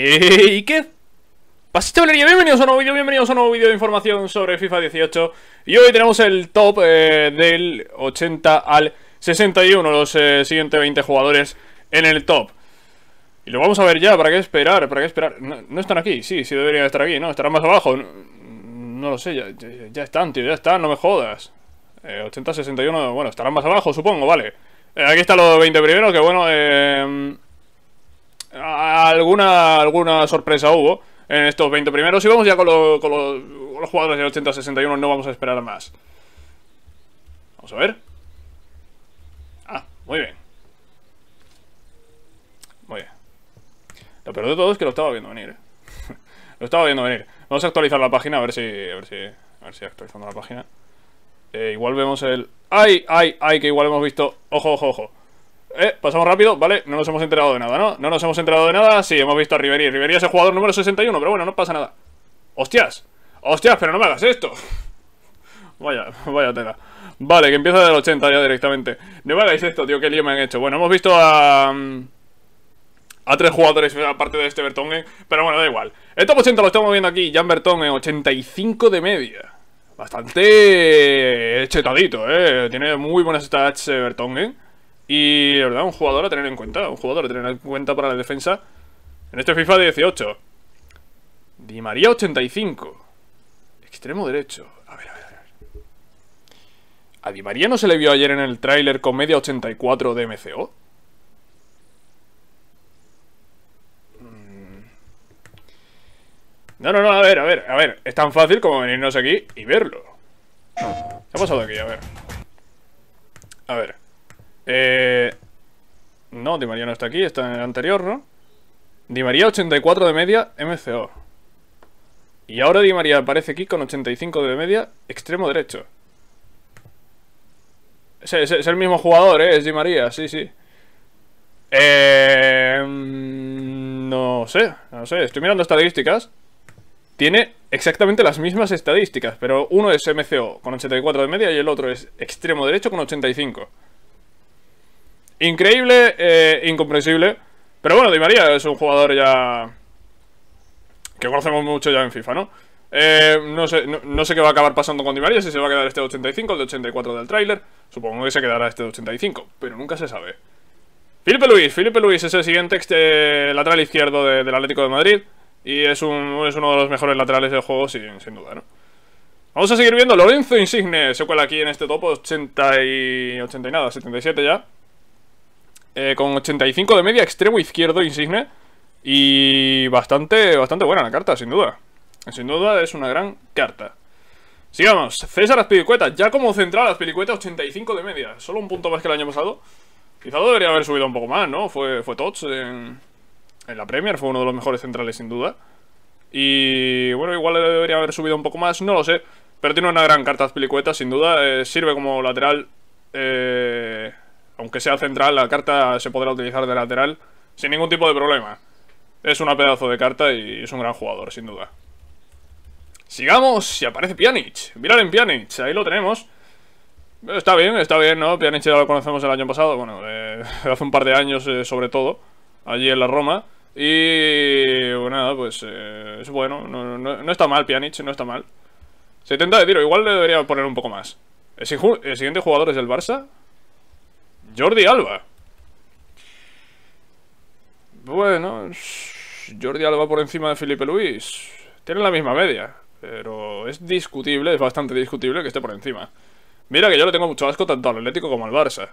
Eh, ¿Y qué Pasito Valeria, bienvenidos a un nuevo vídeo, bienvenidos a un nuevo vídeo de información sobre FIFA 18 Y hoy tenemos el top eh, del 80 al 61, los eh, siguientes 20 jugadores en el top Y lo vamos a ver ya, ¿para qué esperar? ¿Para qué esperar? No, están aquí, sí, sí deberían estar aquí, ¿no? Estarán más abajo, no, lo sé, ya, están, tío, ya están, no me jodas 80 61, bueno, estarán más abajo, supongo, vale Aquí están los 20 primeros, que bueno, eh alguna, alguna sorpresa hubo en estos 20 primeros. Y vamos ya con, los jugadores del 80-61, no vamos a esperar más. Vamos a ver. Ah, muy bien. Muy bien. Lo peor de todo es que lo estaba viendo venir. ¿eh? lo estaba viendo venir. Vamos a actualizar la página, a ver si. A ver si. A ver si actualizando la página. Eh, igual vemos el. ¡Ay! ¡Ay! ¡Ay! Que igual hemos visto. Ojo, ojo, ojo. Eh, pasamos rápido, ¿vale? No nos hemos enterado de nada, ¿no? No nos hemos enterado de nada, sí, hemos visto a Riverí Riverí es el jugador número 61, pero bueno, no pasa nada ¡Hostias! ¡Hostias, pero no me hagas esto! vaya, vaya tela Vale, que empieza del 80 ya directamente No me hagáis esto, tío, qué lío me han hecho Bueno, hemos visto a... Mm, a tres jugadores aparte de este Bertongen Pero bueno, da igual El top 80 lo estamos viendo aquí, Jan Bertongen, 85 de media Bastante... Chetadito, eh Tiene muy buenas stats eh, y, la verdad, un jugador a tener en cuenta, un jugador a tener en cuenta para la defensa en este FIFA 18. Di María 85. Extremo derecho. A ver, a ver, a ver. ¿A Di María no se le vio ayer en el tráiler con media 84 de MCO? Mm. No, no, no, a ver, a ver, a ver. Es tan fácil como venirnos aquí y verlo. ¿Qué ha pasado aquí? A ver. A ver. Eh... No, Di María no está aquí, está en el anterior, ¿no? Di María 84 de media, MCO. Y ahora Di María aparece aquí con 85 de media, extremo derecho. Es, el mismo jugador, ¿eh? Es Di María, sí, sí. Eh... Mm, no sé, no sé. Estoy mirando estadísticas. Tiene exactamente las mismas estadísticas, pero uno es MCO con 84 de media y el otro es extremo derecho con 85. Increíble, eh, incomprensible. Pero bueno, Di María es un jugador ya... Que conocemos mucho ya en FIFA, eh, ¿no? no, sé, qué va a acabar pasando con Di María, si se va a quedar este de 85, el de 84 del tráiler. Supongo que se quedará este de 85, pero nunca se sabe. Felipe Luis, Felipe Luis es el siguiente eh, lateral izquierdo del Atlético de Madrid. Y es, uno de los mejores laterales del juego, sin, duda, ¿no? Vamos a seguir viendo Lorenzo Insigne, se cuela aquí en este topo, 80 y... 80 y nada, 77 ya. Eh, con 85 de media, extremo izquierdo, insigne. Y bastante, bastante buena la carta, sin duda. Sin duda es una gran carta. Sigamos, César Azpilicueta, ya como central Azpilicueta 85 de media, solo un punto más que el año pasado. Quizá debería haber subido un poco más, ¿no? Fue, fue Tots en, la Premier, fue uno de los mejores centrales sin duda. Y bueno, igual debería haber subido un poco más, no lo sé. Pero tiene una gran carta Azpilicueta, sin duda. Eh, sirve como lateral eh, aunque sea central, la carta se podrá utilizar de lateral sin ningún tipo de problema. Es una pedazo de carta y es un gran jugador, sin duda. Sigamos, y aparece Pjanic. Mirar en Pjanic, ahí lo tenemos. Está bien, está bien, ¿no? Pjanic ya lo conocemos el año pasado, bueno, eh, hace un par de años eh, sobre todo, allí en la Roma. Y pues nada, pues eh, es bueno, no, está mal Pjanic, no está mal. 70 de tiro, igual le debería poner un poco más. El, siguiente jugador es el Barça, Jordi Alba. Bueno, Jordi Alba por encima de Felipe Luis. Tiene la misma media, pero es discutible, es bastante discutible que esté por encima. Mira que yo le tengo mucho asco tanto al Atlético como al Barça.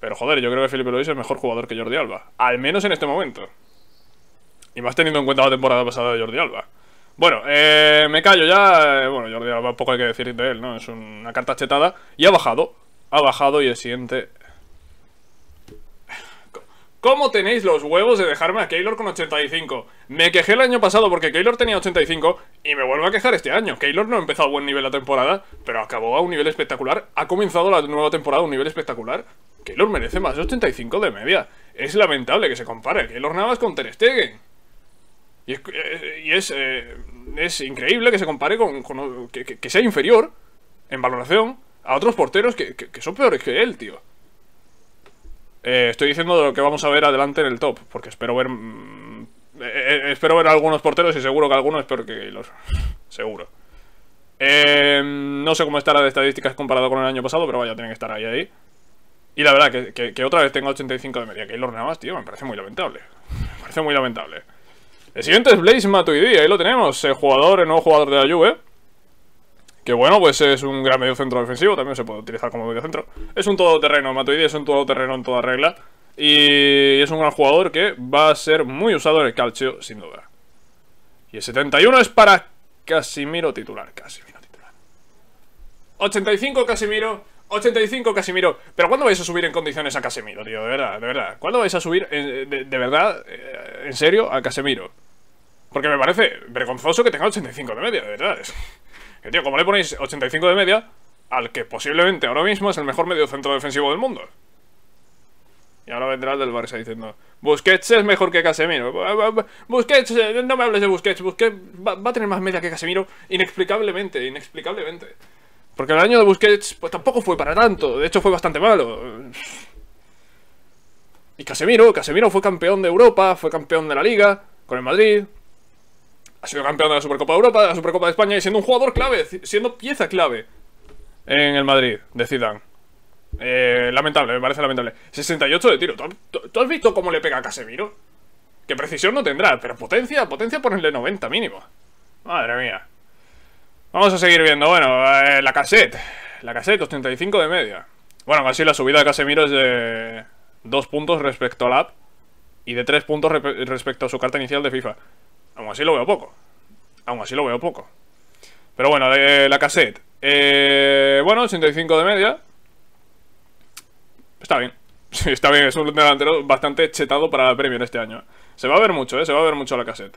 Pero joder, yo creo que Felipe Luis es mejor jugador que Jordi Alba. Al menos en este momento. Y más teniendo en cuenta la temporada pasada de Jordi Alba. Bueno, eh, me callo ya. Eh, bueno, Jordi Alba poco hay que decir de él, ¿no? Es una carta chetada. Y ha bajado ha bajado y el siguiente... ¿Cómo tenéis los huevos de dejarme a Keylor con 85? Me quejé el año pasado porque Keylor tenía 85 y me vuelvo a quejar este año. Keylor no ha empezado a buen nivel la temporada, pero acabó a un nivel espectacular. Ha comenzado la nueva temporada a un nivel espectacular. Keylor merece más de 85 de media. Es lamentable que se compare Keylor Navas con Ter Stegen. Y es, eh, eh, es, increíble que se compare con... que sea inferior en valoración a otros porteros que, son peores que él, tío. Eh, estoy diciendo de lo que vamos a ver adelante en el top, porque espero ver... Mm, eh, eh, espero ver a algunos porteros y seguro que algunos espero que los... seguro. no sé cómo estará de estadísticas comparado con el año pasado, pero vaya, tienen que estar ahí, ahí. Y la verdad, que, otra vez tenga 85 de media. Keylor nada más, tío, me parece muy lamentable. Me parece muy lamentable. El siguiente es Blaze Matuidi, ahí lo tenemos. jugador, el nuevo jugador de la Juve. Que bueno, pues es un gran medio centro defensivo, también se puede utilizar como medio centro. Es un todoterreno, Matuidi es un todoterreno en toda regla. Y es un gran jugador que va a ser muy usado en el calcio, sin duda. Y el 71 es para Casimiro titular, Casimiro titular. 85 Casimiro, 85 Casimiro. Pero ¿cuándo vais a subir en condiciones a Casemiro, tío? De verdad, de verdad. ¿Cuándo vais a subir, eh, de, verdad, eh, en serio, a Casimiro Porque me parece vergonzoso que tenga 85 de media, de verdad. Que tío, como le ponéis 85 de media al que posiblemente ahora mismo es el mejor medio centro defensivo del mundo. Y ahora vendrá el del Barça diciendo Busquets es mejor que Casemiro Busquets, eh, no me hables de Busquets Busquets va, a tener más media que Casemiro Inexplicablemente, inexplicablemente Porque el año de Busquets pues tampoco fue para tanto De hecho fue bastante malo Y Casemiro, Casemiro fue campeón de Europa Fue campeón de la Liga Con el Madrid ha sido campeón de la Supercopa de Europa, de la Supercopa de España y siendo un jugador clave, siendo pieza clave en el Madrid de eh, lamentable, me parece lamentable. 68 de tiro. ¿Tú, has visto cómo le pega a Casemiro? Que precisión no tendrá, pero potencia, potencia por ponerle 90 mínimo. Madre mía. Vamos a seguir viendo. Bueno, eh, la cassette. La cassette, 85 de media. Bueno, así la subida de Casemiro es de 2 puntos respecto al app y de 3 puntos respecto a su carta inicial de FIFA. Aún así lo veo poco. Aún así lo veo poco. Pero bueno, la cassette. Eh, bueno, 85 de media. Está bien. está bien, es un delantero bastante chetado para la Premier este año. ¿eh? Se va a ver mucho, ¿eh? Se va a ver mucho la cassette.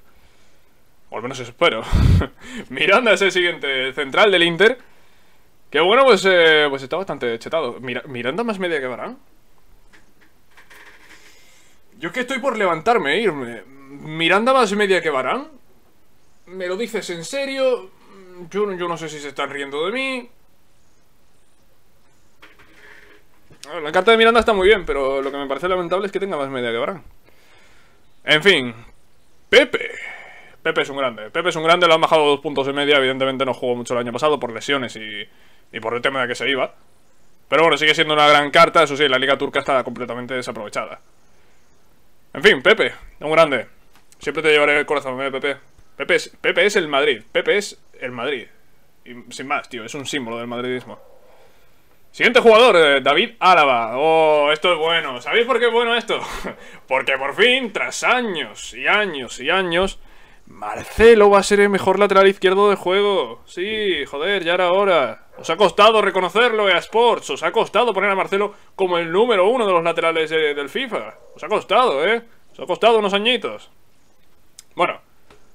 O al menos eso espero. Miranda es el siguiente central del Inter. Que bueno, pues, eh, pues está bastante chetado. Miranda más media que Barán. Yo que estoy por levantarme e irme. Miranda más media que Barán. ¿Me lo dices en serio? Yo, yo no sé si se están riendo de mí. la carta de Miranda está muy bien, pero lo que me parece lamentable es que tenga más media que Barán. En fin. Pepe. Pepe es un grande. Pepe es un grande, lo han bajado dos puntos y media. Evidentemente no jugó mucho el año pasado por lesiones y, y por el tema de que se iba. Pero bueno, sigue siendo una gran carta. Eso sí, la liga turca está completamente desaprovechada. En fin, Pepe, un grande. Siempre te llevaré el corazón, eh, Pepe. Pepe es, Pepe es el Madrid. Pepe es el Madrid. Y sin más, tío, es un símbolo del madridismo. Siguiente jugador, eh, David Álava. Oh, esto es bueno. ¿Sabéis por qué es bueno esto? Porque por fin, tras años y años y años, Marcelo va a ser el mejor lateral izquierdo del juego. Sí, joder, ya era hora. Os ha costado reconocerlo, a Sports. Os ha costado poner a Marcelo como el número uno de los laterales eh, del FIFA. Os ha costado, ¿eh? Os ha costado unos añitos. Bueno,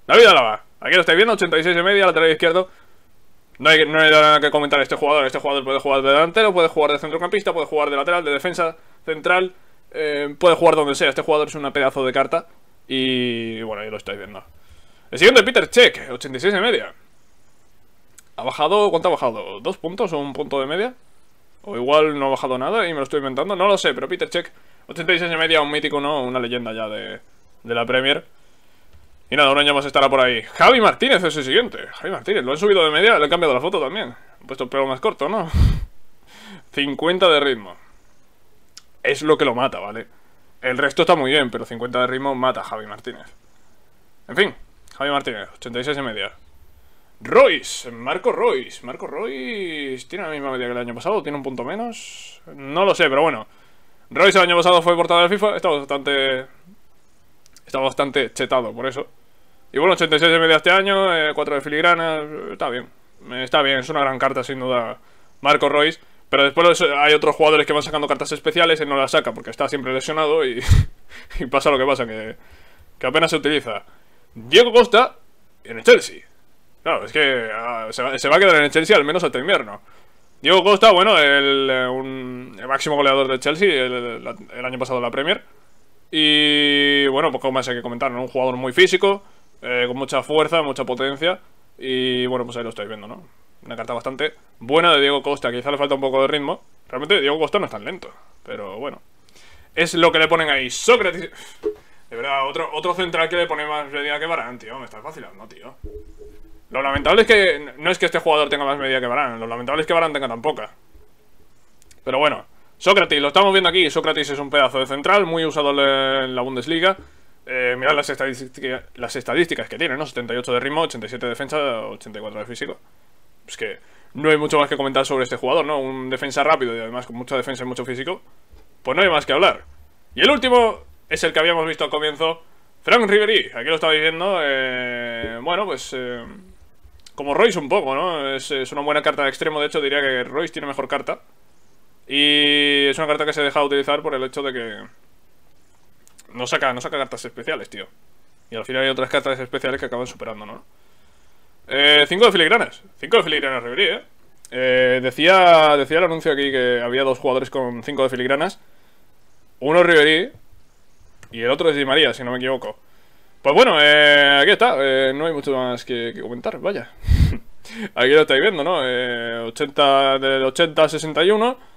David Alaba. Aquí lo estáis viendo, 86 y media, lateral izquierdo. No hay, nada que comentar este jugador. Este jugador puede jugar de delantero, puede jugar de centrocampista, puede jugar de lateral, de defensa, central. Eh, puede jugar donde sea. Este jugador es un pedazo de carta. Y bueno, ahí lo estáis viendo. El siguiente, Peter Check, 86 y media. Ha bajado, ¿cuánto ha bajado? ¿Dos puntos o un punto de media? O igual no ha bajado nada y me lo estoy inventando. No lo sé, pero Peter Check, 86 y media, un mítico, ¿no? Una leyenda ya de, de la Premier. Y nada, un año más estará por ahí. Javi Martínez es el siguiente. Javi Martínez, lo han subido de media, le han cambiado la foto también. Han puesto el pelo más corto, ¿no? 50 de ritmo. Es lo que lo mata, ¿vale? El resto está muy bien, pero 50 de ritmo mata a Javi Martínez. En fin, Javi Martínez, 86 y media. Royce, Marco Royce. Marco Royce tiene la misma media que el año pasado, tiene un punto menos. No lo sé, pero bueno. Royce el año pasado fue portada de FIFA, Estaba bastante... Estaba bastante chetado por eso. Y bueno, 86 de media este año, 4 eh, de filigrana, está bien. Está bien, es una gran carta sin duda Marco Royce. Pero después eh, hay otros jugadores que van sacando cartas especiales, Y no las saca porque está siempre lesionado y, pasa lo que pasa, que, que, apenas se utiliza. Diego Costa en el Chelsea. Claro, es que ah, se, va, a quedar en el Chelsea al menos hasta invierno. Diego Costa, bueno, el, eh, máximo goleador del Chelsea el, año pasado en la Premier. Y bueno, poco más hay que comentar, Un jugador muy físico, eh, con mucha fuerza, mucha potencia. Y bueno, pues ahí lo estáis viendo, ¿no? Una carta bastante buena de Diego Costa, quizá le falta un poco de ritmo. Realmente Diego Costa no es tan lento, pero bueno. Es lo que le ponen ahí. Sócrates... De verdad, otro, otro central que le pone más medida que Barán, tío. Me estás vacilando, tío. Lo lamentable es que no es que este jugador tenga más medida que Barán. Lo lamentable es que Barán tenga tan poca. Pero bueno, Sócrates, lo estamos viendo aquí. Sócrates es un pedazo de central, muy usado en la Bundesliga. Eh, mirad las, las estadísticas que tiene, ¿no? 78 de ritmo, 87 de defensa, 84 de físico. Es que no hay mucho más que comentar sobre este jugador, ¿no? Un defensa rápido y además con mucha defensa y mucho físico. Pues no hay más que hablar. Y el último es el que habíamos visto al comienzo. Frank Ribery, aquí lo estaba diciendo. Eh, bueno, pues... Eh, como Royce un poco, ¿no? Es, es, una buena carta de extremo, de hecho diría que Royce tiene mejor carta. Y es una carta que se deja utilizar por el hecho de que no saca, no saca cartas especiales, tío. Y al final hay otras cartas especiales que acaban superando, ¿no? Eh, cinco de filigranas. Cinco de filigranas Riverí, ¿eh? ¿eh? decía, decía el anuncio aquí que había dos jugadores con cinco de filigranas. Uno Riverí y el otro es Di María, si no me equivoco. Pues bueno, eh, aquí está. Eh, no hay mucho más que, comentar, vaya. aquí lo estáis viendo, ¿no? Eh, 80, del 80 61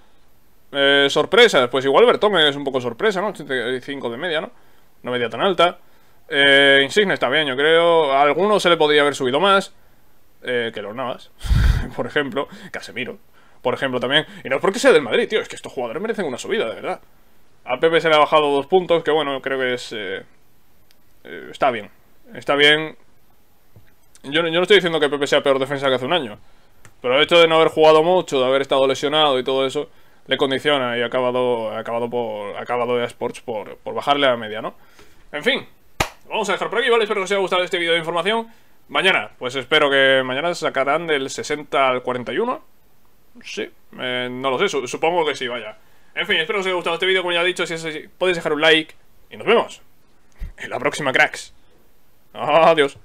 eh, sorpresas, pues igual Bertón es un poco sorpresa, ¿no? 85 de media, ¿no? No media tan alta. Eh, Insigne está bien, yo creo. A alguno se le podría haber subido más eh, que los Navas, por ejemplo. Casemiro, por ejemplo, también. Y no es porque sea del Madrid, tío, es que estos jugadores merecen una subida, de verdad. A Pepe se le ha bajado dos puntos, que bueno, creo que es... Eh, eh, está bien, está bien. Yo, yo no estoy diciendo que Pepe sea peor defensa que hace un año. Pero el hecho de no haber jugado mucho, de haber estado lesionado y todo eso le condiciona y ha acabado, ha acabado, por, acabado de Sports por, por bajarle a la media, ¿no? En fin, vamos a dejar por aquí, ¿vale? Espero que os haya gustado este vídeo de información. Mañana, pues espero que mañana se sacarán del 60 al 41. Sí, eh, no lo sé, supongo que sí, vaya. En fin, espero que os haya gustado este vídeo, como ya he dicho, si es podéis dejar un like y nos vemos en la próxima, cracks. Adiós.